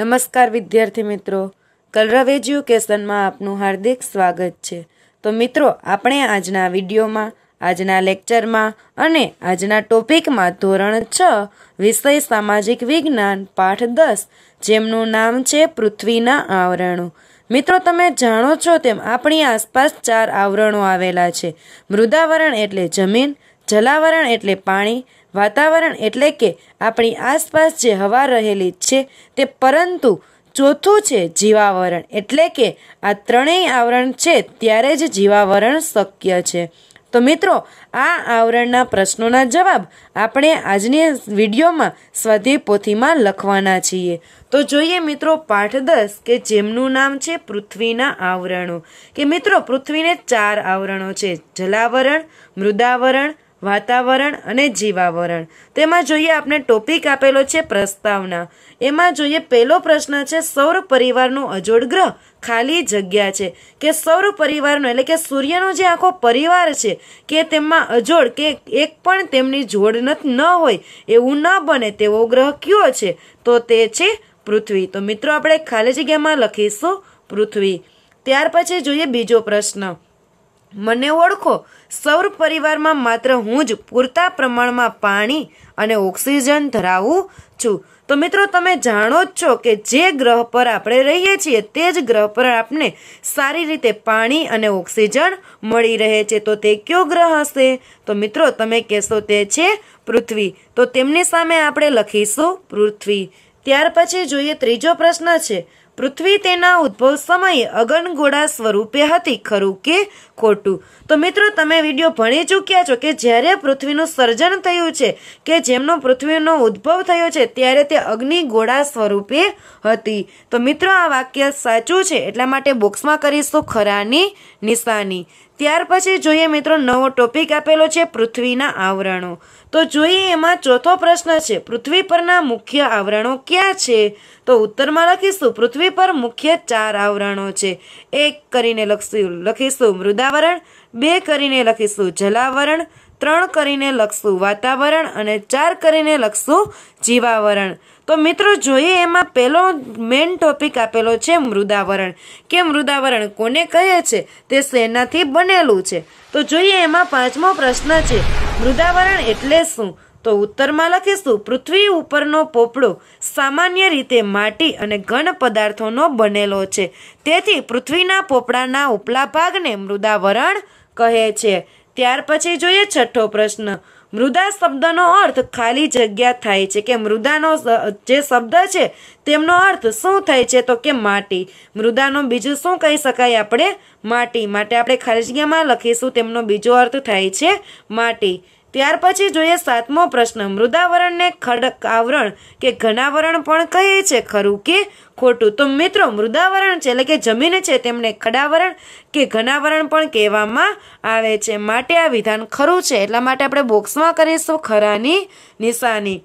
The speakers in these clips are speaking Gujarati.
નમસ્કાર વિદ્યાર્થી મિત્રો કલરવ એજ્યુકેશનમાં આપનું હાર્દિક સ્વાગત છે તો મિત્રો આપણે આજના વિડીયોમાં આજના લેક્ચરમાં અને આજના ટોપિકમાં ધોરણ છ વિષય સામાજિક વિજ્ઞાન પાઠ દસ જેમનું નામ છે પૃથ્વીના આવરણો મિત્રો તમે જાણો છો તેમ આપણી આસપાસ ચાર આવરણો આવેલા છે મૃદાવરણ એટલે જમીન જલાવરણ એટલે પાણી વાતાવરણ એટલે કે આપણી આસપાસ જે હવા રહેલી છે તે પરંતુ ચોથું છે જીવાવરણ એટલે કે આ ત્રણેય આવરણ છે ત્યારે જ જીવાવરણ શક્ય છે તો મિત્રો આ આવરણના પ્રશ્નોના જવાબ આપણે આજની વિડીયોમાં સ્વાધ્યાય પોથીમાં લખવાના છીએ તો જોઈએ મિત્રો પાઠ દસ કે જેમનું નામ છે પૃથ્વીના આવરણો કે મિત્રો પૃથ્વીને ચાર આવરણો છે જલાવરણ મૃદાવરણ વાતાવરણ અને જીવાવરણ તેમાં જોઈએ આપણે ટોપિક આપેલો છે પ્રસ્તાવના એમાં જોઈએ પહેલો પ્રશ્ન છે સૌર પરિવારનો અજોડ ગ્રહ ખાલી જગ્યા છે કે સૌર પરિવારનો એટલે કે સૂર્યનો જે આખો પરિવાર છે કે તેમાં અજોડ કે એક પણ તેમની જોડ ન હોય એવું ન બને તેવો ગ્રહ કયો છે તો તે છે પૃથ્વી તો મિત્રો આપણે ખાલી જગ્યામાં લખીશું પૃથ્વી ત્યાર પછી જોઈએ બીજો પ્રશ્ન મને ઓળખો સૌર પરિવારમાં માત્ર હું જ પૂરતા પ્રમાણમાં પાણી અને ઓક્સિજન ધરાવું છું તો મિત્રો તમે જાણો જ છો કે જે ગ્રહ પર આપણે રહીએ છીએ તે જ ગ્રહ પર આપને સારી રીતે પાણી અને ઓક્સિજન મળી રહે છે તો તે કયો ગ્રહ હશે તો મિત્રો તમે કહેશો તે છે પૃથ્વી તો તેમની સામે આપણે લખીશું પૃથ્વી ત્યાર પછી જોઈએ ત્રીજો પ્રશ્ન છે પૃથ્વી તેના ઉદ્ભવ સમયે અગનગોળા સ્વરૂપે હતી ખરું કે ખોટું તો મિત્રો તમે વિડીયો ભણી ચૂક્યા છો કે જ્યારે પૃથ્વીનું સર્જન થયું છે કે જેમનો પૃથ્વીનો ઉદ્ભવ થયો છે ત્યારે તે અગ્નિગોળા સ્વરૂપે હતી તો મિત્રો આ વાક્ય સાચું છે એટલા માટે બોક્સમાં કરીશું ખરાની નિશાની ત્યાર પછી જોઈએ મિત્રો નવો ટોપિક આપેલો છે પૃથ્વીના આવરણો તો જોઈએ એમાં ચોથો પ્રશ્ન છે પૃથ્વી પરના મુખ્ય આવરણો ક્યાં છે તો ઉત્તરમાં લખીશું પૃથ્વી પર મુખ્ય ચાર આવરણો છે એક કરીને લખશું લખીશું મૃદાવરણ બે કરીને લખીશું જલાવરણ ત્રણ કરીને લખશું વાતાવરણ અને ચાર કરીને લખશું જીવાવરણ તો મિત્રો જોઈએ એમાં પહેલો મેઇન ટોપિક આપેલો છે મૃદાવરણ કે મૃદાવરણ કોને કહે છે તે શેનાથી બનેલું છે તો જોઈએ એમાં પાંચમો પ્રશ્ન છે મૃદાવરણ એટલે શું તો ઉત્તરમાં લખીશું પૃથ્વી ઉપરનો પોપડો સામાન્ય રીતે માટી અને ઘન પદાર્થોનો બનેલો છે તેથી પૃથ્વીના પોપડાના ઉપલા ભાગને મૃદાવરણ કહે છે ત્યાર પછી જોઈએ છઠ્ઠો પ્રશ્ન મૃદા શબ્દનો અર્થ ખાલી જગ્યા થાય છે કે મૃદાનો જે શબ્દ છે તેમનો અર્થ શું થાય છે તો કે માટી મૃદાનો બીજું શું કહી શકાય આપણે માટી માટે આપણે ખાલી જગ્યામાં લખીશું તેમનો બીજો અર્થ થાય છે માટી ત્યાર પછી જોઈએ સાતમો પ્રશ્ન મૃદાવરણને ખડક આવરણ કે ઘનાવરણ પણ કહે છે ખરું કે ખોટું તો મિત્રો મૃદાવરણ છે એટલે કે જમીન છે તેમને ખડાવરણ કે ઘનાવરણ પણ કહેવામાં આવે છે માટે આ વિધાન ખરું છે એટલા માટે આપણે બોક્સમાં કરીશું ખરાની નિશાની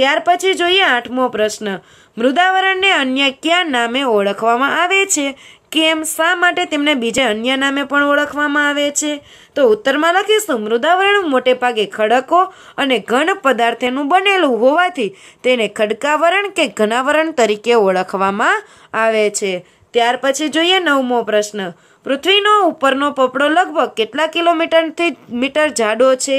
ત્યાર પછી જોઈએ આઠમો પ્રશ્ન મૃદાવરણને અન્ય કયા નામે ઓળખવામાં આવે છે કેમ શા માટે તેમને બીજા અન્ય નામે પણ ઓળખવામાં આવે છે તો ઉત્તરમાં લખીશું મૃદાવરણ મોટે ભાગે ખડકો અને ઘન પદાર્થનું બનેલું હોવાથી તેને ખડકાવરણ કે ઘનાવરણ તરીકે ઓળખવામાં આવે છે ત્યાર પછી જોઈએ નવમો પ્રશ્ન પૃથ્વીનો ઉપરનો પપડો લગભગ કેટલા કિલોમીટરથી મીટર જાડો છે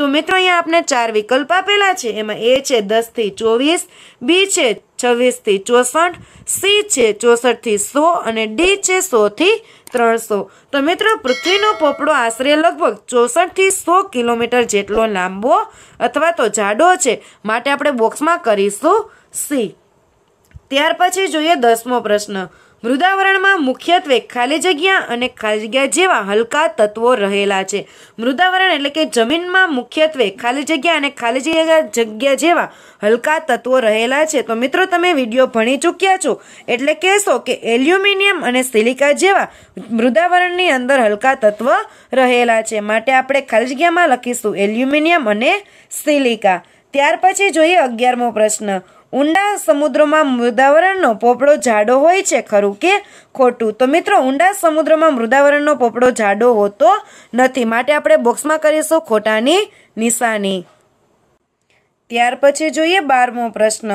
તો મિત્રો અહીંયા આપણે ચાર વિકલ્પ આપેલા છે એમાં એ છે દસથી ચોવીસ બી છે છવ્વીસથી ચોસઠ સી છે ચોસઠથી સો અને ડી છે સોથી ત્રણસો તો મિત્રો પૃથ્વીનો પોપડો આશરે લગભગ ચોસઠથી સો કિલોમીટર જેટલો લાંબો અથવા તો જાડો છે માટે આપણે બોક્સમાં કરીશું સી ત્યાર પછી જોઈએ દસમો પ્રશ્ન મૃદાવરણમાં મુખ્યત્વે ખાલી જગ્યા અને ખાલી જગ્યા જેવા હલકા તત્વો રહેલા છે મૃદાવરણ એટલે કે જમીનમાં મુખ્યત્વે ખાલી જગ્યા અને ખાલી જગ્યા જગ્યા જેવા હલકા તત્વો રહેલા છે તો મિત્રો તમે વિડીયો ભણી ચૂક્યા છો એટલે કહેશો કે એલ્યુમિનિયમ અને સિલિકા જેવા મૃદાવરણની અંદર હલકા તત્વ રહેલા છે માટે આપણે ખાલી જગ્યામાં લખીશું એલ્યુમિનિયમ અને સિલિકા ત્યાર પછી જોઈએ અગિયારમો પ્રશ્ન ઊંડા સમુદ્રમાં મૃદાવરણનો પોપડો જાડો હોય છે ખરું કે ખોટું તો મિત્રો ઊંડા સમુદ્રમાં મૃદાવરણનો પોપડો જાડો હોતો નથી માટે આપણે બોક્સમાં કરીશું ખોટાની નિશાની ત્યાર પછી જોઈએ બારમો પ્રશ્ન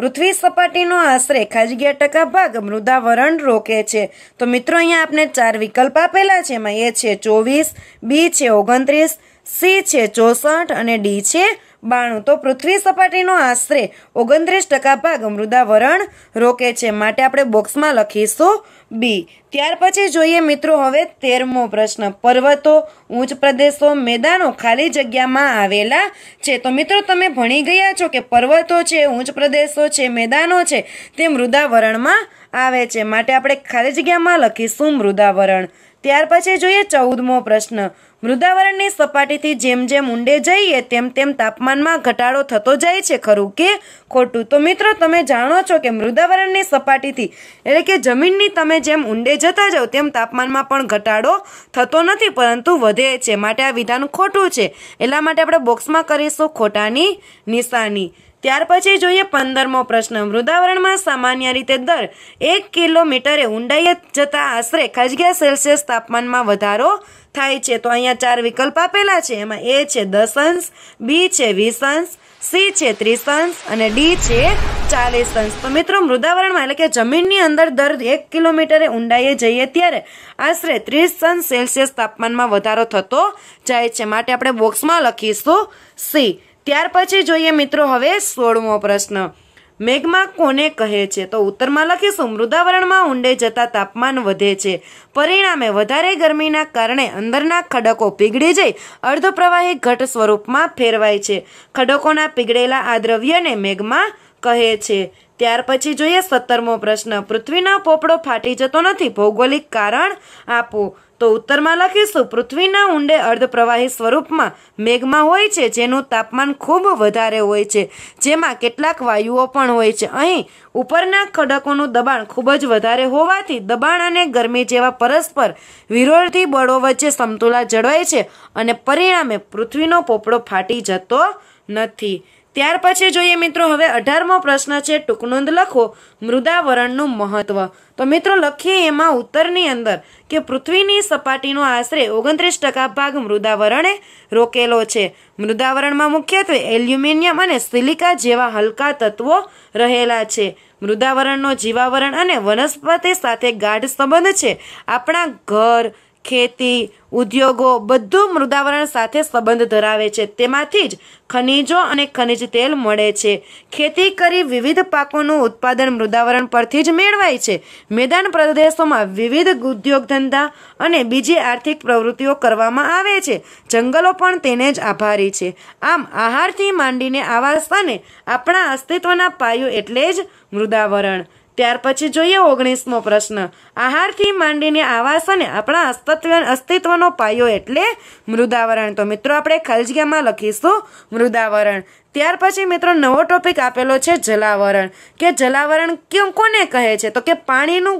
પૃથ્વી સપાટીનો આશરે ખાજગીયા ટકા ભાગ મૃદાવરણ રોકે છે તો મિત્રો અહીંયા આપણે ચાર વિકલ્પ આપેલા છે એમાં એ છે ચોવીસ બી છે ઓગણત્રીસ સી છે ચોસઠ અને ડી છે બાણું તો પૃથ્વી સપાટીનો આશરે ઓગણત્રીસ ટકા ભાગ મૃદાવરણ રોકે છે માટે આપણે બોક્સમાં લખીશું બી ત્યાર પછી જોઈએ મિત્રો હવે તેરમો પ્રશ્ન પર્વતો ઊંચ પ્રદેશો મેદાનો ખાલી જગ્યામાં આવેલા છે તો મિત્રો તમે ભણી ગયા છો કે પર્વતો છે ઊંચ પ્રદેશો છે મેદાનો છે તે મૃદાવરણમાં આવે છે માટે આપણે ખાલી જગ્યામાં લખીશું મૃદાવરણ ત્યાર પછી જોઈએ ચૌદમો પ્રશ્ન મૃદાવરણની સપાટીથી જેમ જેમ ઊંડે જઈએ તેમ તેમ તાપમાનમાં ઘટાડો થતો જાય છે ખરું કે ખોટું તો મિત્રો તમે જાણો છો કે મૃદાવરણની સપાટીથી એટલે કે જમીનની તમે જેમ ઊંડે જતા જાઓ તેમ તાપમાનમાં પણ ઘટાડો થતો નથી પરંતુ વધે છે માટે આ વિધાન ખોટું છે એટલા માટે આપણે બોક્સમાં કરીશું ખોટાની નિશાની ત્યાર પછી જોઈએ પંદરમો પ્રશ્ન વૃદાવરણમાં સામાન્ય રીતે દર એક કિલોમીટરે ઊંડાઈએ જતા આશરે ખજગ્યા સેલ્સિયસ તાપમાનમાં વધારો થાય છે તો અહીંયા ચાર વિકલ્પ આપેલા છે એમાં એ છે દસ અંશ બી છે વીસ અંશ સી છે ત્રીસ અંશ અને ડી છે ચાલીસ અંશ તો મિત્રો મૃદાવરણમાં એટલે કે જમીનની અંદર દર એક કિલોમીટરે ઊંડાઈએ જઈએ ત્યારે આશરે ત્રીસ અંશ સેલ્સિયસ તાપમાનમાં વધારો થતો જાય છે માટે આપણે બોક્સમાં લખીશું સી ત્યાર પછી જોઈએ મિત્રો હવે સોળમો પ્રશ્ન મેઘમાં કોને કહે છે તો ઉત્તરમાં લખીશું મૃદાવરણમાં ઊંડે જતા તાપમાન વધે છે પરિણામે વધારે ગરમીના કારણે અંદરના ખડકો પીગળી જઈ અર્ધપ્રવાહી ઘટ સ્વરૂપમાં ફેરવાય છે ખડકોના પીગળેલા આ દ્રવ્યને મેઘમાં કહે છે ત્યાર પછી જોઈએ સત્તરમો પ્રશ્ન પૃથ્વીનો પોપડો ફાટી જતો નથી ભૌગોલિક કારણ આપો તો ઉત્તરમાં લખીશું પૃથ્વીના ઊંડે અર્ધ પ્રવાહી સ્વરૂપમાં મેઘમાં હોય છે જેનું તાપમાન ખૂબ વધારે હોય છે જેમાં કેટલાક વાયુઓ પણ હોય છે અહીં ઉપરના ખડકોનું દબાણ ખૂબ જ વધારે હોવાથી દબાણ અને ગરમી જેવા પરસ્પર વિરોધી બળો વચ્ચે સમતુલા જળવાય છે અને પરિણામે પૃથ્વીનો પોપડો ફાટી જતો નથી ત્યાર પછી જોઈએ મિત્રો હવે અઢારમો પ્રશ્ન છે ટૂંકનોંધ લખો મૃદાવરણનું મહત્વ તો મિત્રો લખીએ એમાં ઉત્તરની અંદર કે પૃથ્વીની સપાટીનો આશરે ઓગણત્રીસ ટકા ભાગ મૃદાવરણે રોકેલો છે મૃદાવરણમાં મુખ્યત્વે એલ્યુમિનિયમ અને સિલિકા જેવા હલકા તત્વો રહેલા છે મૃદાવરણનો જીવાવરણ અને વનસ્પતિ સાથે ગાઢ સંબંધ છે આપણા ઘર ખેતી ઉદ્યોગો બધું મૃદાવરણ સાથે સંબંધ ધરાવે છે તેમાંથી જ ખનીજો અને ખનીજ તેલ મળે છે ખેતી કરી વિવિધ પાકોનું ઉત્પાદન મૃદાવરણ પરથી જ મેળવાય છે મેદાન પ્રદેશોમાં વિવિધ ઉદ્યોગ ધંધા અને બીજી આર્થિક પ્રવૃત્તિઓ કરવામાં આવે છે જંગલો પણ તેને જ આભારી છે આમ આહારથી માંડીને આવાસ અને આપણા અસ્તિત્વના પાયો એટલે જ મૃદાવરણ ત્યાર પછી જોઈએ ઓગણીસમો પ્રશ્ન આહારથી માંડીને આવાસ અને આપણા અસ્તિત્વ અસ્તિત્વનો પાયો એટલે મૃદાવરણ તો મિત્રો આપણે ખાલી લખીશું મૃદાવરણ ત્યાર પછી મિત્રો નવો ટોપિક આપેલો છે જલાવરણ કે જલાવરણ કેમ કોને કહે છે તો કે પાણીનું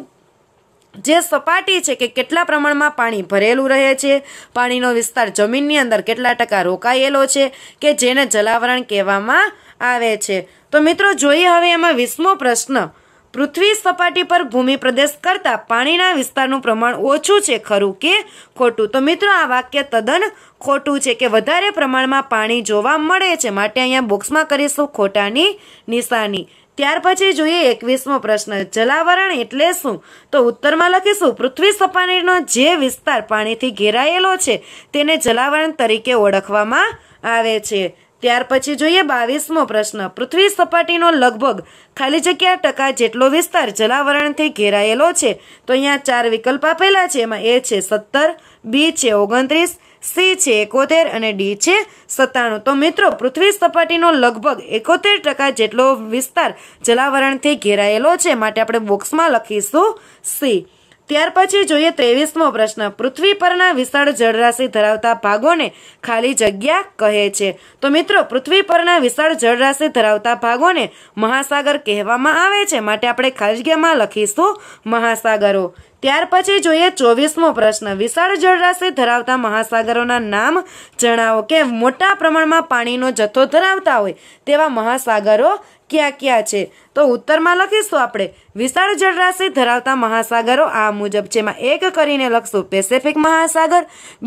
જે સપાટી છે કે કેટલા પ્રમાણમાં પાણી ભરેલું રહે છે પાણીનો વિસ્તાર જમીનની અંદર કેટલા ટકા રોકાયેલો છે કે જેને જલાવરણ કહેવામાં આવે છે તો મિત્રો જોઈએ હવે એમાં વીસમો પ્રશ્ન પૃથ્વી સપાટી પર ભૂમિ પ્રદેશ કરતાં પાણીના વિસ્તારનું પ્રમાણ ઓછું છે ખરું કે ખોટું તો મિત્રો આ વાક્ય તદ્દન ખોટું છે કે વધારે પ્રમાણમાં પાણી જોવા મળે છે માટે અહીંયા બોક્સમાં કરીશું ખોટાની નિશાની ત્યાર પછી જોઈએ એકવીસમો પ્રશ્ન જલાવરણ એટલે શું તો ઉત્તરમાં લખીશું પૃથ્વી સપાટીનો જે વિસ્તાર પાણીથી ઘેરાયેલો છે તેને જલાવરણ તરીકે ઓળખવામાં આવે છે ત્યાર પછી જોઈએ બાવીસમો પ્રશ્ન પૃથ્વી સપાટીનો લગભગ ખાલી જગ્યા ટકા જેટલો વિસ્તાર જલાવરણથી ઘેરાયેલો છે તો અહીંયા ચાર વિકલ્પ આપેલા છે એમાં એ છે સત્તર બી છે ઓગણત્રીસ સી છે એકોતેર અને ડી છે સત્તાણું તો મિત્રો પૃથ્વી સપાટીનો લગભગ એકોતેર ટકા જેટલો વિસ્તાર જલાવરણથી ઘેરાયેલો છે માટે આપણે બોક્સમાં લખીશું સી ત્યાર પછી જોઈએ ત્રેવીસમો પ્રશ્ન પૃથ્વી પરના વિશાળ જળરાશિ ધરાવતા ભાગોને ખાલી જગ્યા કહે છે તો મિત્રો પૃથ્વી પરના વિશાળ જળરાશિ ધરાવતા ભાગોને મહાસાગર કહેવામાં આવે છે માટે આપણે ખાલી જગ્યામાં લખીશું મહાસાગરો ત્યાર પછી જોઈએ ચોવીસમો પ્રશ્ન વિશાળ જળરાશિ ધરાવતા મહાસાગરોના નામ જણાવો કે મોટા પ્રમાણમાં પાણીનો જથ્થો ધરાવતા હોય તેવા મહાસાગરો ક્યાં ક્યાં છે તો ઉત્તરમાં લખીશું આપણે વિશાળ જળરાશિ ધરાવતા મહાસાગરો આ મુજબ છે એમાં એક કરીને લખશું પેસેફિક મહાસાગર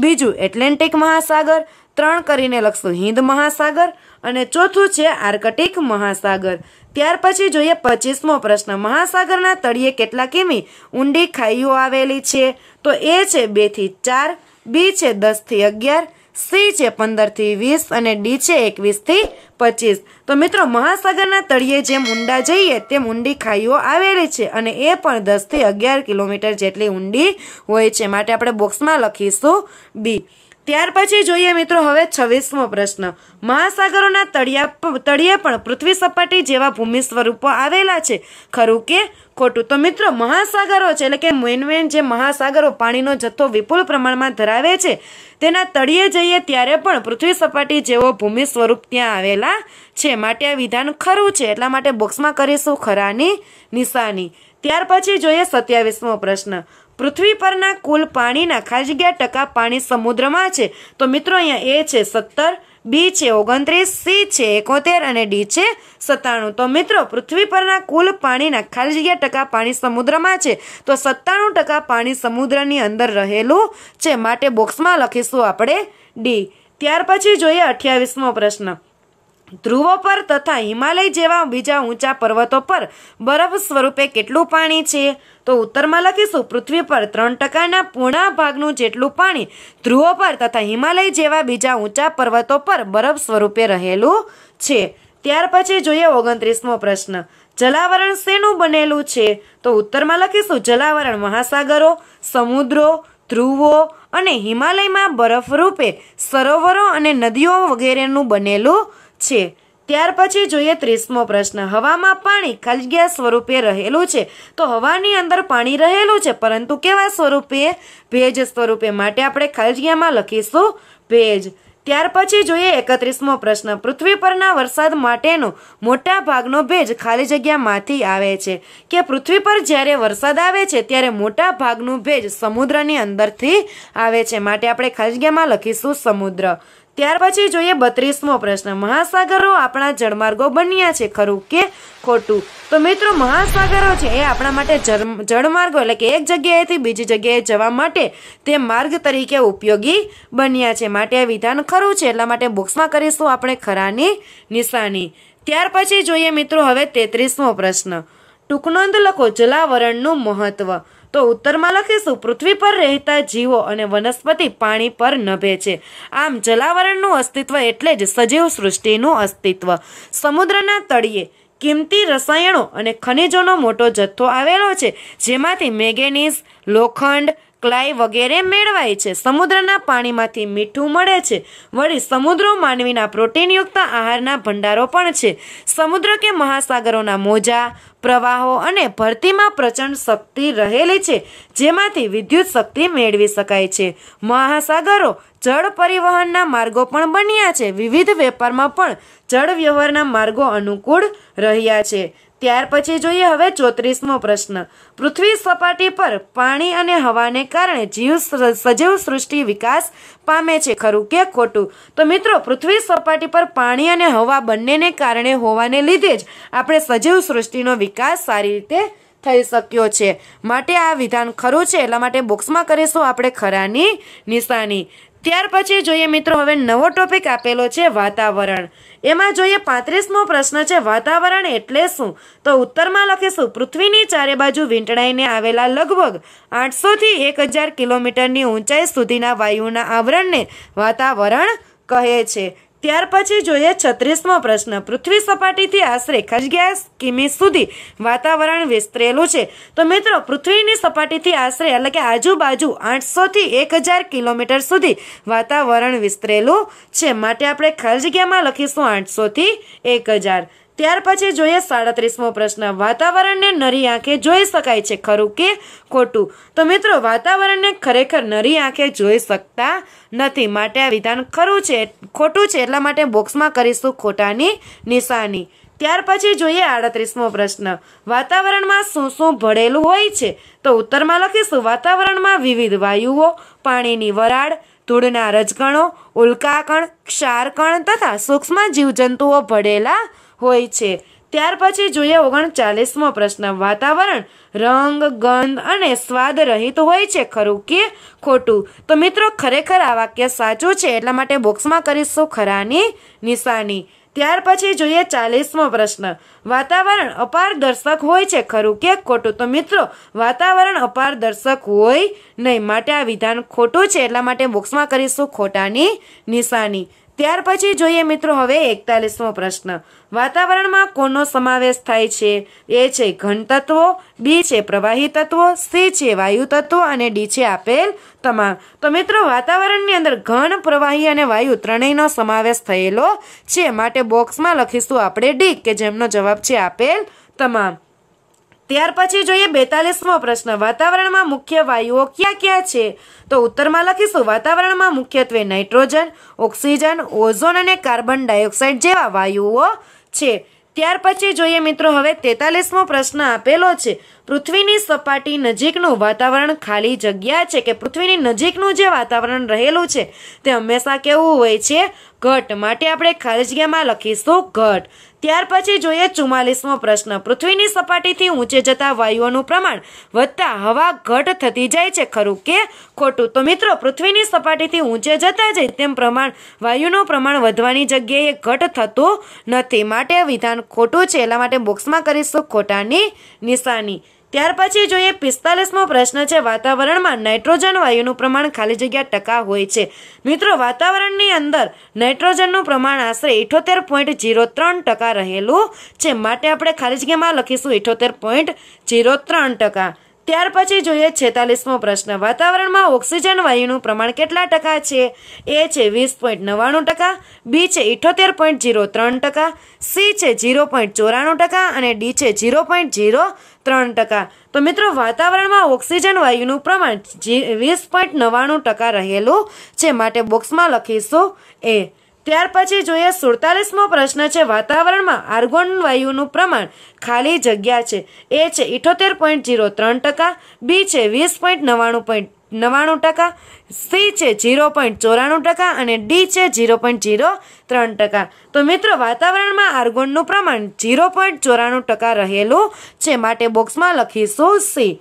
બીજું એટલેન્ટિક મહાસાગર ત્રણ કરીને લખશું હિન્દ મહાસાગર અને ચોથું છે આર્કટિક મહાસાગર ત્યાર પછી જોઈએ પચીસમો પ્રશ્ન મહાસાગરના તળિયે કેટલા કિમી ઊંડી ખાઈઓ આવેલી છે તો એ છે બેથી ચાર બી છે દસથી અગિયાર સી છે પંદરથી વીસ અને ડી છે એકવીસથી પચીસ તો મિત્રો મહાસાગરના તળિયે જેમ ઊંડા જઈએ તેમ ઊંડી ખાઈઓ આવેલી છે અને એ પણ દસથી અગિયાર કિલોમીટર જેટલી ઊંડી હોય છે માટે આપણે બોક્સમાં લખીશું બી ત્યાર પછી જોઈએ મિત્રો હવે છવ્વીસમો પ્રશ્ન મહાસાગરોના તળિયા તળિયે પણ પૃથ્વી સપાટી જેવા ભૂમિ સ્વરૂપો આવેલા છે ખરું કે ખોટું તો મિત્રો મહાસાગરો છે એટલે કે મેન મેન જે મહાસાગરો પાણીનો જથ્થો વિપુલ પ્રમાણમાં ધરાવે છે તેના તળિયે જઈએ ત્યારે પણ પૃથ્વી સપાટી જેવો ભૂમિ સ્વરૂપ ત્યાં આવેલા છે માટે આ વિધાન ખરું છે એટલા માટે બોક્સમાં કરીશું ખરાની નિશાની ત્યાર પછી જોઈએ સત્યાવીસમો પ્રશ્ન પૃથ્વી પરના કુલ પાણીના ખાસ અગિયાર ટકા પાણી સમુદ્રમાં છે તો મિત્રો અહીંયા એ છે સત્તર બી છે ઓગણત્રીસ સી છે એકોતેર અને ડી છે સત્તાણું તો મિત્રો પૃથ્વી પરના કુલ પાણીના ખાલી જગ્યા ટકા પાણી સમુદ્રમાં છે તો સત્તાણું ટકા પાણી સમુદ્રની અંદર રહેલું છે માટે બોક્સમાં લખીશું આપણે ડી ત્યાર પછી જોઈએ અઠ્યાવીસમો પ્રશ્ન ધ્રુવો પર તથા હિમાલય જેવા બીજા ઊંચા પર્વતો પર બરફ સ્વરૂપે કેટલું પાણી છે તો ઉત્તરમાં લખીશું પૃથ્વી પર ત્રણ ટકાના પૂર્ણા ભાગનું જેટલું પાણી ધ્રુવો પર તથા હિમાલય જેવા બીજા ઊંચા પર્વતો પર બરફ સ્વરૂપે રહેલું છે ત્યાર પછી જોઈએ ઓગણત્રીસમો પ્રશ્ન જલાવરણ શેનું બનેલું છે તો ઉત્તરમાં લખીશું જલાવરણ મહાસાગરો સમુદ્રો ધ્રુવો અને હિમાલયમાં બરફ રૂપે સરોવરો અને નદીઓ વગેરેનું બનેલું છે ત્યાર પછી જોઈએ ત્રીસમો પ્રશ્ન હવામાં પાણી ખાલી સ્વરૂપે રહેલું છે તો હવાની અંદર પાણી રહેલું છે પરંતુ કેવા સ્વરૂપે ભેજ સ્વરૂપે માટે આપણે ખાલજિયામાં લખીશું ભેજ ત્યાર પછી જોઈએ એકત્રીસમો પ્રશ્ન પૃથ્વી પરના વરસાદ માટેનો મોટા ભાગનો ભેજ ખાલી જગ્યામાંથી આવે છે કે પૃથ્વી પર જ્યારે વરસાદ આવે છે ત્યારે મોટા ભાગનું ભેજ સમુદ્રની અંદરથી આવે છે માટે આપણે ખાલી જગ્યામાં લખીશું સમુદ્ર ત્યાર પછી જોઈએ બત્રીસમો પ્રશ્ન મહાસાગરો આપણા જળમાર્ગો બન્યા છે ખરું કે ખોટું તો મિત્રો મહાસાગરો છે એ આપણા માટે જળમાર્ગો એટલે કે એક જગ્યાએથી બીજી જગ્યાએ જવા માટે તે માર્ગ તરીકે ઉપયોગી બન્યા છે માટે આ વિધાન ખરું છે એટલા માટે બોક્સમાં કરીશું આપણે ખરાની નિશાની ત્યાર પછી જોઈએ મિત્રો હવે તેત્રીસમો પ્રશ્ન ટૂંકનોંધ લખો જલાવરણનું મહત્વ તો ઉત્તરમાં લખીશું પૃથ્વી પર રહેતા જીવો અને વનસ્પતિ પાણી પર નભે છે આમ જલાવરણનું અસ્તિત્વ એટલે જ સજીવ સૃષ્ટિનું અસ્તિત્વ સમુદ્રના તળિયે કિંમતી રસાયણો અને ખનિજોનો મોટો જથ્થો આવેલો છે જેમાંથી મેગેનીઝ લોખંડ ક્લાય વગેરે મેળવાય છે સમુદ્રના પાણીમાંથી મીઠું મળે છે વળી સમુદ્રો માનવીના પ્રોટીનયુક્ત આહારના ભંડારો પણ છે સમુદ્ર કે મહાસાગરોના મોજા પ્રવાહો અને ભરતીમાં પ્રચંડ શક્તિ રહેલી છે જેમાંથી વિદ્યુત શક્તિ મેળવી શકાય છે મહાસાગરો જળ પરિવહનના માર્ગો પણ બન્યા છે વિવિધ વેપારમાં પણ જળ વ્યવહારના માર્ગો અનુકૂળ રહ્યા છે ત્યાર પછી જોઈએ હવે ચોત્રીસમો પ્રશ્ન પૃથ્વી સપાટી પર પાણી અને હવાને કારણે જીવ સજીવ સૃષ્ટિ વિકાસ પામે છે ખરું કે ખોટું તો મિત્રો પૃથ્વી સપાટી પર પાણી અને હવા બંનેને કારણે હોવાને લીધે જ આપણે સજીવ સૃષ્ટિનો વિકાસ સારી રીતે થઈ શક્યો છે માટે આ વિધાન ખરું છે એટલા માટે બોક્સમાં કરીશું આપણે ખરાની નિશાની ત્યાર પછી જોઈએ મિત્રો હવે નવો ટોપિક આપેલો છે વાતાવરણ એમાં જોઈએ પાંત્રીસમો પ્રશ્ન છે વાતાવરણ એટલે શું તો ઉત્તરમાં લખીશું પૃથ્વીની ચારે બાજુ વીંટળાઈને આવેલા લગભગ આઠસોથી એક હજાર કિલોમીટરની ઊંચાઈ સુધીના વાયુના આવરણને વાતાવરણ કહે છે ત્યાર પછી જોઈએ છત્રીસમો પ્રશ્ન પૃથ્વી સપાટીથી આશરે અગિયાર કિમી સુધી વાતાવરણ વિસ્તરેલું છે તો મિત્રો પૃથ્વીની સપાટીથી આશરે એટલે કે આજુબાજુ આઠસોથી એક હજાર કિલોમીટર સુધી વાતાવરણ વિસ્તરેલું છે માટે આપણે ખર્જગ્યામાં લખીશું આઠસોથી એક હજાર ત્યાર પછી જોઈએ સાડત્રીસમો પ્રશ્ન વાતાવરણને નરી આંખે જોઈ શકાય છે ખરું કે ખોટું તો મિત્રો વાતાવરણને ખરેખર નરી આંખે જોઈ શકતા નથી માટે આ વિધાન ખરું છે ખોટું છે એટલા માટે બોક્સમાં કરીશું ખોટાની નિશાની ત્યાર પછી જોઈએ આડત્રીસમો પ્રશ્ન વાતાવરણમાં શું શું ભળેલું હોય છે તો ઉત્તરમાં લખીશું વાતાવરણમાં વિવિધ વાયુઓ પાણીની વરાળ ધૂળના રજકણો ઉલ્કાકણ ક્ષારકણ તથા સૂક્ષ્મ જીવજંતુઓ ભળેલા હોય છે ત્યાર પછી જોઈએ ઓગણચાલીસમો પ્રશ્ન વાતાવરણ રંગ ગંધ અને સ્વાદ રહિત હોય છે ખરું કે ખોટું તો મિત્રો ખરેખર આ વાક્ય સાચું છે એટલા માટે બોક્સમાં કરીશું ખરાની નિશાની ત્યાર પછી જોઈએ ચાલીસમો પ્રશ્ન વાતાવરણ અપારદર્શક હોય છે ખરું કે ખોટું તો મિત્રો વાતાવરણ અપારદર્શક હોય નહીં માટે આ વિધાન ખોટું છે એટલા માટે બોક્સમાં કરીશું ખોટાની નિશાની ત્યાર પછી જોઈએ મિત્રો હવે એકતાલીસમો પ્રશ્ન વાતાવરણમાં કોનો સમાવેશ થાય છે એ છે ઘન તત્વો બી છે પ્રવાહી તત્વો સી છે વાયુ તત્વો અને ડી છે આપેલ તમામ તો મિત્રો વાતાવરણની અંદર ઘન પ્રવાહી અને વાયુ ત્રણેયનો સમાવેશ થયેલો છે માટે બોક્સમાં લખીશું આપણે ડી કે જેમનો જવાબ છે આપેલ તમામ ત્યાર પછી જોઈએ બેતાલીસમો પ્રશ્ન વાતાવરણમાં મુખ્ય વાયુઓ ક્યાં ક્યાં છે તો ઉત્તરમાં લખીશું વાતાવરણમાં મુખ્યત્વે નાઇટ્રોજન ઓક્સિજન ઓઝોન અને કાર્બન ડાયોક્સાઇડ જેવા વાયુઓ છે ત્યાર પછી જોઈએ મિત્રો હવે તેતાલીસમો પ્રશ્ન આપેલો છે પૃથ્વીની સપાટી નજીકનું વાતાવરણ ખાલી જગ્યા છે કે પૃથ્વીની નજીકનું જે વાતાવરણ રહેલું છે તે હંમેશા કેવું હોય છે ઘટ માટે આપણે ખાલી જગ્યામાં લખીશું ઘટ ત્યાર પછી જોઈએ ચુમ્માલીસમો પ્રશ્ન પૃથ્વીની સપાટીથી ઊંચે જતા વાયુઓનું પ્રમાણ વધતા હવા ઘટ થતી જાય છે ખરું કે ખોટું તો મિત્રો પૃથ્વીની સપાટીથી ઊંચે જતા જાય તેમ પ્રમાણ વાયુનું પ્રમાણ વધવાની જગ્યાએ ઘટ થતું નથી માટે વિધાન ખોટું છે એટલા માટે બોક્સમાં કરીશું ખોટાની નિશાની ત્યાર પછી જોઈએ પિસ્તાલીસમો પ્રશ્ન છે વાતાવરણમાં નાઇટ્રોજન વાયુનું પ્રમાણ ખાલી જગ્યા ટકા હોય છે મિત્રો વાતાવરણની અંદર નાઇટ્રોજનનું પ્રમાણ આશરે ઇઠોતેર પોઈન્ટ જીરો ત્રણ ટકા રહેલું છે માટે આપણે ખાલી જગ્યામાં લખીશું ઇઠોતેર પોઈન્ટ જીરો ત્રણ ટકા ત્યાર પછી જોઈએ છેતાલીસમો પ્રશ્ન વાતાવરણમાં ઓક્સિજન વાયુનું પ્રમાણ કેટલા ટકા છે એ છે વીસ પોઈન્ટ નવ્વાણું ટકા બી છે ઇઠોતેર પોઈન્ટ જીરો ત્રણ ટકા સી છે જીરો પોઈન્ટ ચોરાણું ટકા અને ડી છે જીરો પોઈન્ટ જીરો ત્રણ ટકા તો મિત્રો વાતાવરણમાં ઓક્સિજન વાયુનું પ્રમાણ વીસ પોઈન્ટ નવ્વાણું ટકા રહેલું છે માટે બોક્સમાં લખીશું એ ત્યાર પછી જોઈએ સુડતાલીસમો પ્રશ્ન છે વાતાવરણમાં આર્ગોન વાયુનું પ્રમાણ ખાલી જગ્યા છે એ છે ઇઠોતેર પોઈન્ટ જીરો ત્રણ ટકા બી છે વીસ પોઈન્ટ નવ્વાણું પોઈન્ટ નવ્વાણું ટકા સી છે જીરો પોઈન્ટ ચોરાણું ટકા અને ડી છે જીરો પોઈન્ટ જીરો ત્રણ ટકા તો મિત્રો વાતાવરણમાં આર્ગોનનું પ્રમાણ જીરો પોઈન્ટ ચોરાણું ટકા રહેલું છે માટે બોક્સમાં લખીશું સી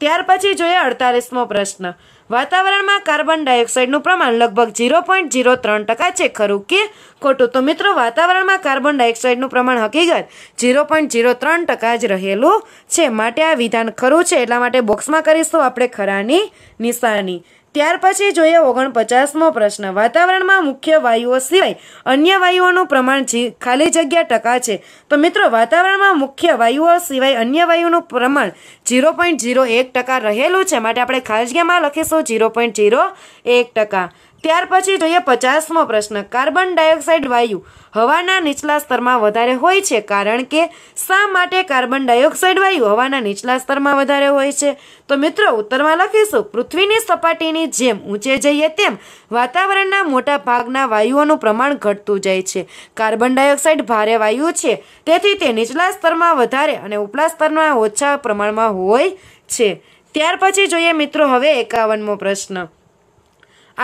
ત્યાર પછી જોઈએ અડતાલીસમો પ્રશ્ન વાતાવરણમાં કાર્બન ડાયોક્સાઇડનું પ્રમાણ લગભગ ઝીરો પોઈન્ટ ઝીરો ત્રણ ટકા છે ખરું કે ખોટું તો મિત્રો વાતાવરણમાં કાર્બન ડાયોક્સાઇડનું પ્રમાણ હકીકત ઝીરો પોઈન્ટ ઝીરો ત્રણ ટકા જ રહેલું છે માટે આ વિધાન ખરું છે એટલા માટે બોક્સમાં કરીશું આપણે ખરાની નિશાની ત્યાર પછી જોઈએ ઓગણપચાસમો પ્રશ્ન વાતાવરણમાં મુખ્ય વાયુઓ સિવાય અન્ય વાયુઓનું પ્રમાણ ખાલી જગ્યા ટકા છે તો મિત્રો વાતાવરણમાં મુખ્ય વાયુઓ સિવાય અન્ય વાયુનું પ્રમાણ ઝીરો પોઈન્ટ ઝીરો એક ટકા રહેલું છે માટે આપણે ખાલી જગ્યામાં લખીશું ઝીરો પોઈન્ટ ઝીરો એક ટકા ત્યાર પછી જોઈએ પચાસમો પ્રશ્ન કાર્બન ડાયોક્સાઇડ વાયુ હવાના નીચલા સ્તરમાં વધારે હોય છે કારણ કે શા માટે કાર્બન ડાયોક્સાઇડ વાયુ હવાના નીચલા સ્તરમાં વધારે હોય છે તો મિત્રો ઉત્તરમાં લખીશું પૃથ્વીની સપાટીની જેમ ઊંચે જઈએ તેમ વાતાવરણના મોટા ભાગના વાયુઓનું પ્રમાણ ઘટતું જાય છે કાર્બન ડાયોક્સાઇડ ભારે વાયુ છે તેથી તે નીચલા સ્તરમાં વધારે અને ઉપલા સ્તરમાં ઓછા પ્રમાણમાં હોય છે ત્યાર પછી જોઈએ મિત્રો હવે એકાવનમો પ્રશ્ન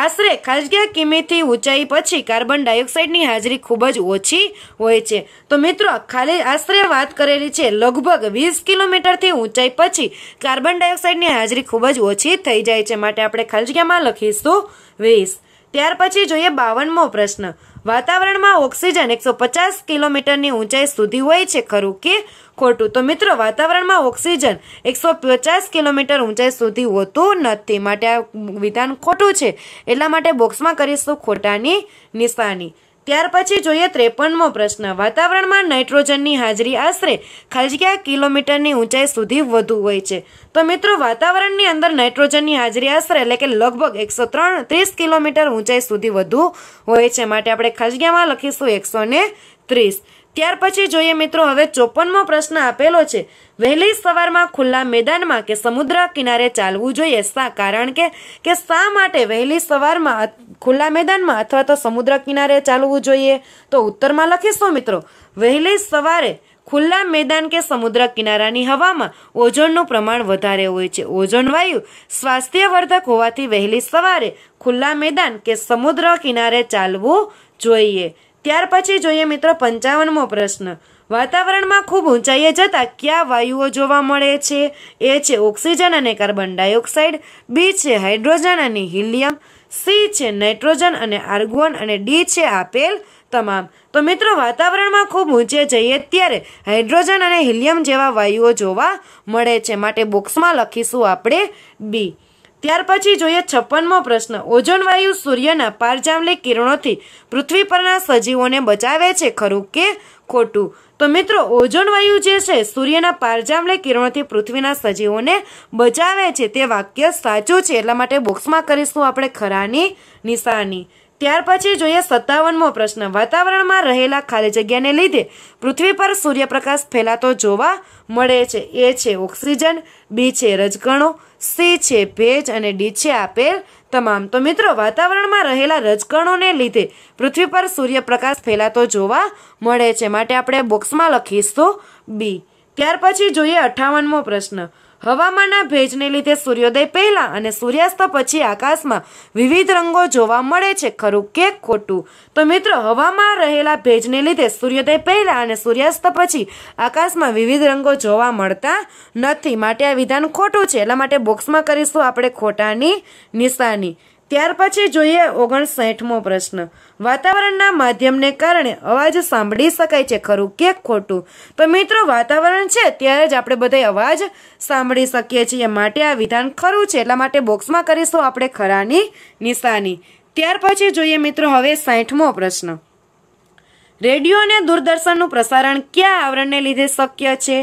આશરે ખાજગી કિમીથી ઊંચાઈ પછી કાર્બન ડાયોક્સાઇડની હાજરી ખૂબ જ ઓછી હોય છે તો મિત્રો ખાલી આશરે વાત કરેલી છે લગભગ વીસ કિલોમીટરથી ઊંચાઈ પછી કાર્બન ડાયોક્સાઇડની હાજરી ખૂબ જ ઓછી થઈ જાય છે માટે આપણે ખાજગીમાં લખીશું વીસ ત્યાર પછી જોઈએ બાવનમો પ્રશ્ન વાતાવરણમાં ઓક્સિજન એકસો પચાસ કિલોમીટરની ઊંચાઈ સુધી હોય છે ખરું કે ખોટું તો મિત્રો વાતાવરણમાં ઓક્સિજન એકસો પચાસ કિલોમીટર ઊંચાઈ સુધી હોતું નથી માટે આ વિધાન ખોટું છે એટલા માટે બોક્સમાં કરીશું ખોટાની નિશાની ત્યાર પછી જોઈએ ત્રેપનમો પ્રશ્ન વાતાવરણમાં નાઇટ્રોજનની હાજરી આશરે ખાજગીયા કિલોમીટરની ઊંચાઈ સુધી વધુ હોય છે તો મિત્રો વાતાવરણની અંદર નાઇટ્રોજનની હાજરી આશરે એટલે કે લગભગ એકસો ત્રણ ત્રીસ કિલોમીટર ઊંચાઈ સુધી વધુ હોય છે માટે આપણે ખાજગીયામાં લખીશું એકસો ને ત્રીસ ત્યાર પછી જોઈએ મિત્રો હવે ચોપનમો પ્રશ્ન આપેલો છે વહેલી સવારમાં ખુલ્લા મેદાનમાં કે સમુદ્ર કિનારે ચાલવું જોઈએ શા કારણ કે કે શા માટે વહેલી સવારમાં ખુલ્લા મેદાનમાં અથવા તો સમુદ્ર કિનારે ચાલવું જોઈએ તો ઉત્તરમાં લખીશું મિત્રો વહેલી સવારે ખુલ્લા મેદાન કે સમુદ્ર કિનારાની હવામાં ઓઝોનનું પ્રમાણ વધારે હોય છે ઓઝોન વાયુ સ્વાસ્થ્યવર્ધક હોવાથી વહેલી સવારે ખુલ્લા મેદાન કે સમુદ્ર કિનારે ચાલવું જોઈએ ત્યાર પછી જોઈએ મિત્રો પંચાવનમો પ્રશ્ન વાતાવરણમાં ખૂબ ઊંચાઈએ જતાં કયા વાયુઓ જોવા મળે છે એ છે ઓક્સિજન અને કાર્બન ડાયોક્સાઇડ બી છે હાઇડ્રોજન અને હિલિયમ સી છે નાઇટ્રોજન અને આર્ગોન અને ડી છે આપેલ તમામ તો મિત્રો વાતાવરણમાં ખૂબ ઊંચે જઈએ ત્યારે હાઇડ્રોજન અને હિલિયમ જેવા વાયુઓ જોવા મળે છે માટે બોક્સમાં લખીશું આપણે બી ત્યાર પછી જોઈએ છપ્પનમો પ્રશ્ન ઓઝોન વાયુ સૂર્યના પારજામલી કિરણોથી પૃથ્વી પરના સજીવોને બચાવે છે ખરું કે ખોટું તો મિત્રો ઓઝોન વાયુ જે છે સૂર્યના પારજામલે કિરણોથી પૃથ્વીના સજીવોને બચાવે છે તે વાક્ય સાચું છે એટલા માટે બોક્સમાં કરીશું આપણે ખરાની નિશાની ત્યાર પછી જોઈએ સત્તાવનમો પ્રશ્ન વાતાવરણમાં રહેલા ખાલી જગ્યાને લીધે પૃથ્વી પર સૂર્યપ્રકાશ ફેલાતો જોવા મળે છે એ છે ઓક્સિજન બી છે રજકણો સી છે ભેજ અને ડી છે આપેલ તમામ તો મિત્રો વાતાવરણમાં રહેલા રજકણોને લીધે પૃથ્વી પર સૂર્યપ્રકાશ ફેલાતો જોવા મળે છે માટે આપણે બોક્સમાં લખીશું બી ત્યાર પછી જોઈએ અઠાવનમો પ્રશ્ન હવામાનના ભેજને લીધે સૂર્યોદય પહેલાં અને સૂર્યાસ્ત પછી આકાશમાં વિવિધ રંગો જોવા મળે છે ખરું કે ખોટું તો મિત્રો હવામાં રહેલા ભેજને લીધે સૂર્યોદય પહેલાં અને સૂર્યાસ્ત પછી આકાશમાં વિવિધ રંગો જોવા મળતા નથી માટે આ વિધાન ખોટું છે એટલા માટે બોક્સમાં કરીશું આપણે ખોટાની નિશાની ત્યાર પછી જોઈએ ઓગણસાઠમો પ્રશ્ન વાતાવરણના માધ્યમને કારણે અવાજ સાંભળી શકાય છે ખરું કે ખોટું તો મિત્રો વાતાવરણ છે ત્યારે જ આપણે બધા અવાજ સાંભળી શકીએ છીએ માટે આ વિધાન ખરું છે એટલા માટે બોક્સમાં કરીશું આપણે ખરાની નિશાની ત્યાર પછી જોઈએ મિત્રો હવે સાઠમો પ્રશ્ન રેડિયો અને દૂરદર્શનનું પ્રસારણ કયા આવરણને લીધે શક્ય છે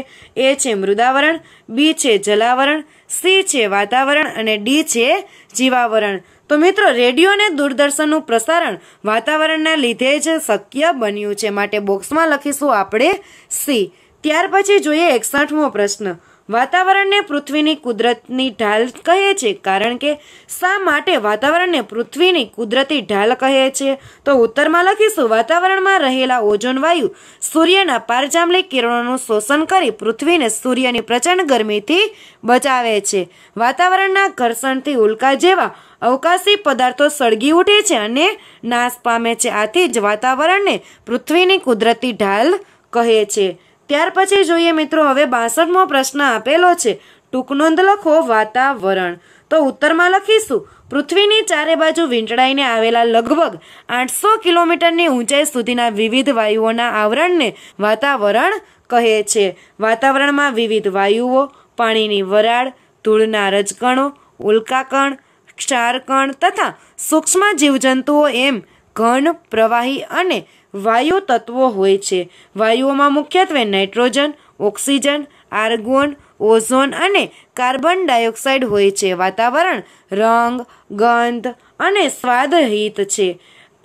એ છે મૃદાવરણ બી છે જલાવરણ સી છે વાતાવરણ અને ડી છે જીવાવરણ તો મિત્રો રેડિયો અને દૂરદર્શનનું પ્રસારણ વાતાવરણના લીધે જ શક્ય બન્યું છે માટે બોક્સમાં લખીશું આપણે સી ત્યાર પછી જોઈએ એકસઠમો પ્રશ્ન વાતાવરણને પૃથ્વીની કુદરતની ઢાલ કહે છે કારણ કે શા માટે વાતાવરણને પૃથ્વીની કુદરતી ઢાલ કહે છે તો ઉત્તરમાં લખીશું વાતાવરણમાં રહેલા ઓઝોન વાયુ સૂર્યના પારજામલી કિરણોનું શોષણ કરી પૃથ્વીને સૂર્યની પ્રચંડ ગરમીથી બચાવે છે વાતાવરણના ઘર્ષણથી ઉલ્કા જેવા અવકાશી પદાર્થો સળગી ઉઠે છે અને નાશ પામે છે આથી જ વાતાવરણને પૃથ્વીની કુદરતી ઢાલ કહે છે ત્યાર પછી જોઈએ મિત્રો હવે બાસઠમો પ્રશ્ન આપેલો છે ટૂંકનોંધ લખો વાતાવરણ તો ઉત્તરમાં લખીશું પૃથ્વીની ચારે બાજુ વીંટળાઈને આવેલા લગભગ આઠસો કિલોમીટરની ઊંચાઈ સુધીના વિવિધ વાયુઓના આવરણને વાતાવરણ કહે છે વાતાવરણમાં વિવિધ વાયુઓ પાણીની વરાળ ધૂળના રજકણો ઉલ્કાકણ ક્ષારકણ તથા સૂક્ષ્મ જીવજંતુઓ એમ ઘન પ્રવાહી અને વાયુ તત્વો હોય છે વાયુઓમાં મુખ્યત્વે નાઇટ્રોજન ઓક્સિજન આર્ગોન ઓઝોન અને કાર્બન ડાયોક્સાઇડ હોય છે વાતાવરણ રંગ ગંધ અને સ્વાદહિત છે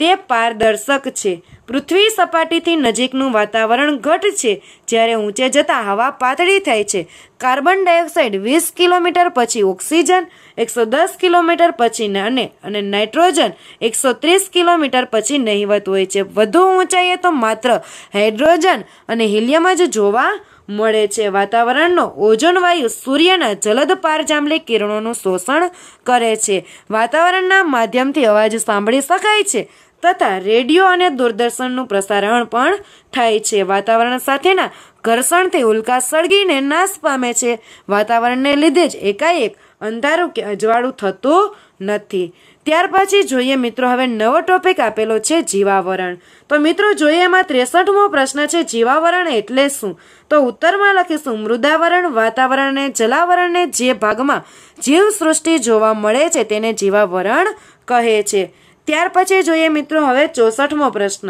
તે પારદર્શક છે પૃથ્વી સપાટીથી નજીકનું વાતાવરણ ઘટ છે જ્યારે ઊંચે જતાં હવા પાતળી થાય છે કાર્બન ડાયોક્સાઇડ વીસ કિલોમીટર પછી ઓક્સિજન એકસો દસ કિલોમીટર પછી અને અને નાઇટ્રોજન એકસો ત્રીસ કિલોમીટર પછી નહીવત હોય છે વધુ ઊંચાઈએ તો માત્ર હાઇડ્રોજન અને હિલિયમ જ જોવા મળે છે વાતાવરણનો ઓઝોન વાયુ સૂર્યના જલદ પારજાંબલી કિરણોનું શોષણ કરે છે વાતાવરણના માધ્યમથી અવાજ સાંભળી શકાય છે તથા રેડિયો અને દૂરદર્શનનું પ્રસારણ પણ થાય છે વાતાવરણ સાથેના ઘર્ષણથી ઉલ્કા સળગીને નાશ પામે છે વાતાવરણને લીધે જ એકાએક અંધારું કે અજવાળું થતું નથી ત્યાર પછી જોઈએ મિત્રો હવે નવો ટોપિક આપેલો છે જીવાવરણ તો મિત્રો જોઈએ એમાં ત્રેસઠમો પ્રશ્ન છે જીવાવરણ એટલે શું તો ઉત્તરમાં લખીશું મૃદાવરણ વાતાવરણ અને જલાવરણને જે ભાગમાં જીવસૃષ્ટિ જોવા મળે છે તેને જીવાવરણ કહે છે ત્યાર પછી જોઈએ મિત્રો હવે ચોસઠમો પ્રશ્ન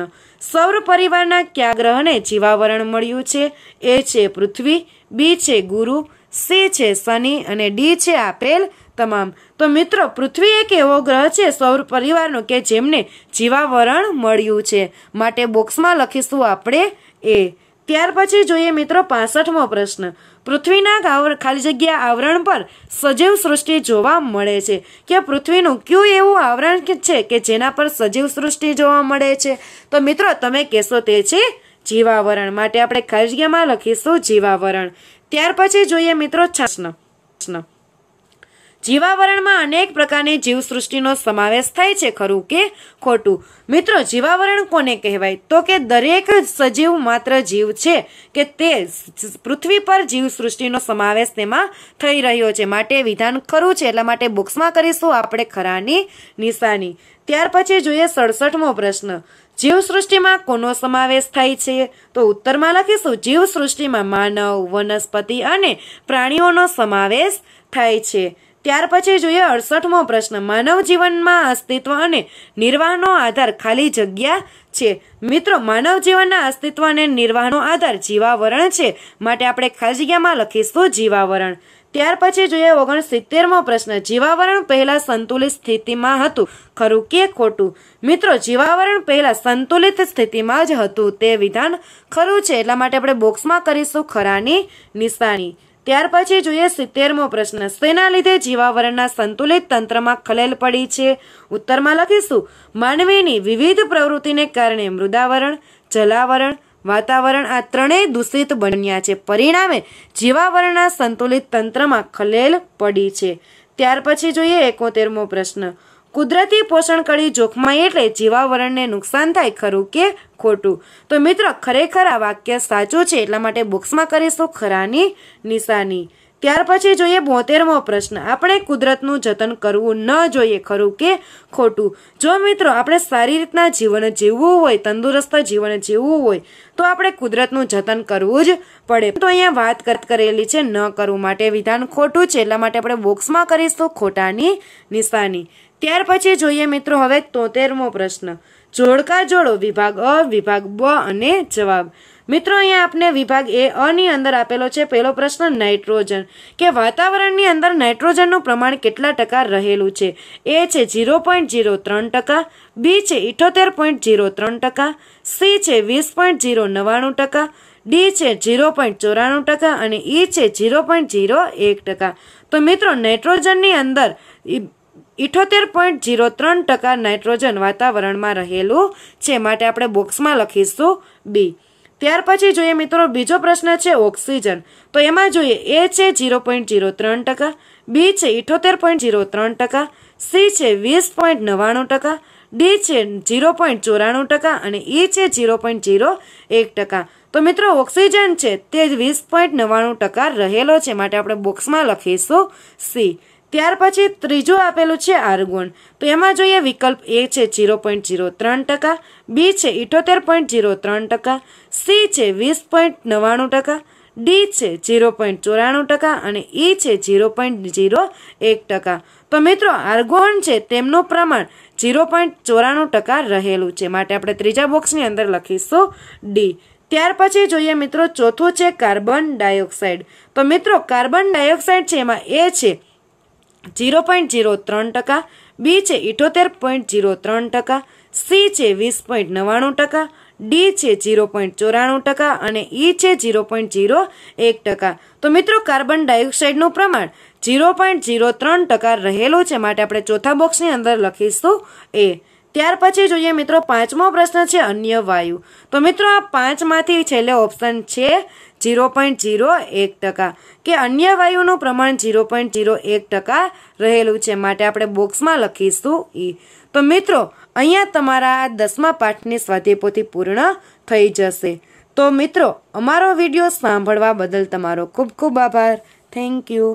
સૌર પરિવારના કયા ગ્રહને જીવાવરણ મળ્યું છે એ છે પૃથ્વી બી છે ગુરુ સી છે શનિ અને ડી છે આપેલ તમામ તો મિત્રો પૃથ્વી એક એવો ગ્રહ છે સૌર પરિવારનો કે જેમને જીવાવરણ મળ્યું છે માટે બોક્સમાં લખીશું આપણે એ ત્યાર પછી જોઈએ મિત્રો પાસઠમો પ્રશ્ન પૃથ્વીના ખાલી જગ્યા આવરણ પર સજીવ સૃષ્ટિ જોવા મળે છે કે પૃથ્વીનું કયું એવું આવરણ છે કે જેના પર સજીવ સૃષ્ટિ જોવા મળે છે તો મિત્રો તમે કહેશો તે છે જીવાવરણ માટે આપણે ખાલી જગ્યામાં લખીશું જીવાવરણ ત્યાર પછી જોઈએ મિત્રો છાસન જીવાવરણમાં અનેક પ્રકારની જીવસૃષ્ટિનો સમાવેશ થાય છે ખરું કે ખોટું મિત્રો જીવાવરણ કોને કહેવાય તો કે દરેક સજીવ માત્ર જીવ છે કે તે પૃથ્વી પર જીવસૃષ્ટિનો સમાવેશ તેમાં થઈ રહ્યો છે માટે વિધાન ખરું છે એટલા માટે બુક્સમાં કરીશું આપણે ખરાની નિશાની ત્યાર પછી જોઈએ સડસઠમો પ્રશ્ન જીવસૃષ્ટિમાં કોનો સમાવેશ થાય છે તો ઉત્તરમાં લખીશું જીવસૃષ્ટિમાં માનવ વનસ્પતિ અને પ્રાણીઓનો સમાવેશ થાય છે ત્યાર પછી જોઈએ અડસઠમો પ્રશ્ન માનવ જીવનમાં અસ્તિત્વ અને નિર્વાહનો આધાર ખાલી જગ્યા છે મિત્રો માનવ જીવનના અસ્તિત્વ અને નિર્વાહનો આધાર જીવાવરણ છે માટે આપણે ખાલી જગ્યામાં લખીશું જીવાવરણ ત્યાર પછી જોઈએ ઓગણસિત્તેરમો પ્રશ્ન જીવાવરણ પહેલાં સંતુલિત સ્થિતિમાં હતું ખરું કે ખોટું મિત્રો જીવાવરણ પહેલાં સંતુલિત સ્થિતિમાં જ હતું તે વિધાન ખરું છે એટલા માટે આપણે બોક્સમાં કરીશું ખરાની નિશાની ત્યાર પછી જોઈએ સિત્તેરમો પ્રશ્ન શેના લીધે જીવાવરણના સંતુલિત તંત્રમાં ખલેલ પડી છે ઉત્તરમાં લખીશું માનવીની વિવિધ પ્રવૃત્તિને કારણે મૃદાવરણ જલાવરણ વાતાવરણ આ ત્રણેય દૂષિત બન્યા છે પરિણામે જીવાવરણના સંતુલિત તંત્રમાં ખલેલ પડી છે ત્યાર પછી જોઈએ એકોતેરમો પ્રશ્ન કુદરતી પોષણ કડી જોખમાય એટલે જીવાવરણને નુકસાન થાય ખરું કે ખોટું તો મિત્ર ખરેખર આ વાક્ય સાચું છે એટલા માટે બુક્સમાં કરીશું ખરાની નિશાની ત્યાર પછી જોઈએ બોતેરમો પ્રશ્ન આપણે કુદરતનું જતન કરવું ન જોઈએ ખરું કે ખોટું જો મિત્રો આપણે સારી રીતના જીવન જીવવું હોય તંદુરસ્ત જીવન જીવવું હોય તો આપણે કુદરતનું જતન કરવું જ પડે તો અહીંયા વાત કરેલી છે ન કરવું માટે વિધાન ખોટું છે એટલા માટે આપણે બોક્સમાં કરીશું ખોટાની નિશાની ત્યાર પછી જોઈએ મિત્રો હવે તોતેરમો પ્રશ્ન જોડકા જોડો વિભાગ અ વિભાગ બ અને જવાબ મિત્રો અહીંયા આપને વિભાગ એ અની અંદર આપેલો છે પહેલો પ્રશ્ન નાઇટ્રોજન કે વાતાવરણની અંદર નાઇટ્રોજનનું પ્રમાણ કેટલા ટકા રહેલું છે એ છે ઝીરો પોઈન્ટ ઝીરો ત્રણ ટકા બી છે ઇઠોતેર પોઈન્ટ ઝીરો ત્રણ ટકા સી છે વીસ પોઈન્ટ ઝીરો નવ્વાણું ટકા ડી છે ઝીરો પોઈન્ટ ચોરાણું ટકા અને ઈ છે ઝીરો પોઈન્ટ ઝીરો એક ટકા તો મિત્રો નાઇટ્રોજનની અંદર ઇઠોતેર પોઈન્ટ ઝીરો ત્રણ ટકા નાઇટ્રોજન વાતાવરણમાં રહેલું છે માટે આપણે બોક્સમાં લખીશું બી ત્યાર પછી જોઈએ મિત્રો બીજો પ્રશ્ન છે ઓક્સિજન તો એમાં જોઈએ એ છે ઝીરો પોઈન્ટ ઝીરો ત્રણ ટકા બી છે ઇઠોતેર પોઈન્ટ જીરો ત્રણ ટકા સી છે વીસ પોઈન્ટ નવ્વાણું ટકા ડી છે જીરો પોઈન્ટ ચોરાણું ટકા અને ઈ છે ઝીરો પોઈન્ટ ઝીરો એક ટકા તો મિત્રો ઓક્સિજન છે તે વીસ પોઈન્ટ નવ્વાણું ટકા રહેલો છે માટે આપણે બોક્સમાં લખીશું સી ત્યાર પછી ત્રીજું આપેલું છે આર્ગોન તો એમાં જોઈએ વિકલ્પ એ છે ઝીરો પોઈન્ટ જીરો ત્રણ ટકા બી છે ઇઠોતેર પોઈન્ટ ઝીરો ત્રણ ટકા સી છે વીસ પોઈન્ટ નવ્વાણું ટકા ડી છે જીરો પોઈન્ટ ચોરાણું ટકા અને ઈ છે ઝીરો પોઈન્ટ જીરો એક ટકા તો મિત્રો આર્ગોન છે તેમનું પ્રમાણ ઝીરો પોઈન્ટ ચોરાણું ટકા રહેલું છે માટે આપણે ત્રીજા બોક્સની અંદર લખીશું ડી ત્યાર પછી જોઈએ મિત્રો ચોથું છે કાર્બન ડાયોક્સાઇડ તો મિત્રો કાર્બન ડાયોક્સાઇડ છે એમાં એ છે જીરો પોઈન્ટ જીરો ત્રણ ટકા બી છે ઇઠોતેર પોઈન્ટ જીરો ત્રણ ટકા સી છે વીસ પોઈન્ટ નવ્વાણું ટકા ડી છે જીરો પોઈન્ટ ચોરાણું ટકા અને ઈ છે જીરો પોઈન્ટ જીરો એક ટકા તો મિત્રો કાર્બન ડાયોક્સાઇડનું પ્રમાણ જીરો પોઈન્ટ જીરો ત્રણ ટકા રહેલું છે માટે આપણે ચોથા બોક્સની અંદર લખીશું એ ત્યાર પછી જોઈએ મિત્રો પાંચમો પ્રશ્ન છે અન્ય વાયુ તો મિત્રો આ પાંચમાંથી છેલ્લે ઓપ્શન છે જીરો પોઈન્ટ જીરો એક ટકા કે અન્ય વાયુનું પ્રમાણ જીરો પોઈન્ટ જીરો એક ટકા રહેલું છે માટે આપણે બોક્સમાં લખીશું ઈ તો મિત્રો અહીંયા તમારા દસમા પાઠની સ્વાધ્યાયપોથી પૂર્ણ થઈ જશે તો મિત્રો અમારો વિડીયો સાંભળવા બદલ તમારો ખૂબ ખૂબ આભાર થેન્ક યુ